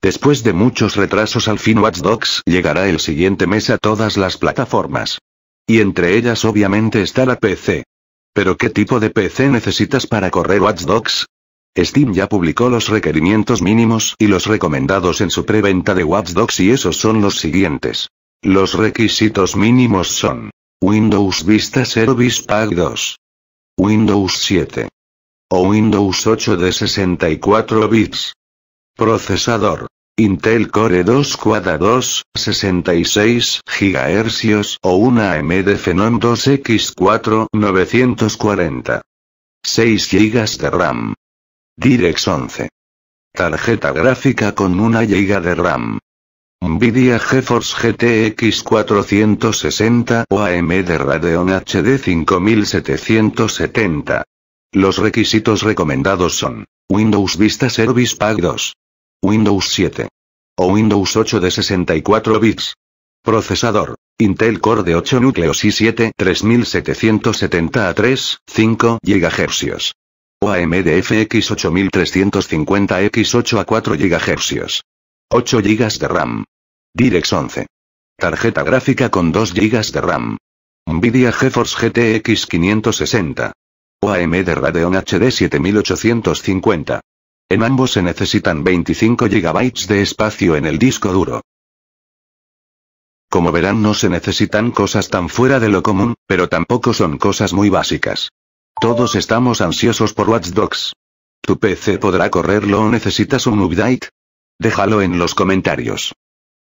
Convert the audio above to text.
Después de muchos retrasos al fin Watch Dogs llegará el siguiente mes a todas las plataformas. Y entre ellas obviamente está la PC. Pero ¿qué tipo de PC necesitas para correr Watch Dogs? Steam ya publicó los requerimientos mínimos y los recomendados en su preventa de Watch Dogs y esos son los siguientes. Los requisitos mínimos son Windows Vista Service Pack 2, Windows 7 o Windows 8 de 64 bits. Procesador. Intel Core 2 Quad 2, 66 GHz o una AMD Phenom 2X4 940. 6 GB de RAM. DirectX 11. Tarjeta gráfica con 1 GB de RAM. Nvidia GeForce GTX 460 o AMD Radeon HD 5770. Los requisitos recomendados son Windows Vista Service Pack 2. Windows 7. O Windows 8 de 64 bits. Procesador. Intel Core de 8 núcleos y 7 3770 a 3, 5 GHz. O AMD FX 8350X8 a 4 GHz. 8 GB de RAM. DirectX 11. Tarjeta gráfica con 2 GB de RAM. Nvidia GeForce GTX 560. O AMD Radeon HD 7850. En ambos se necesitan 25 GB de espacio en el disco duro. Como verán no se necesitan cosas tan fuera de lo común, pero tampoco son cosas muy básicas. Todos estamos ansiosos por Watch Dogs. ¿Tu PC podrá correrlo o necesitas un update? Déjalo en los comentarios.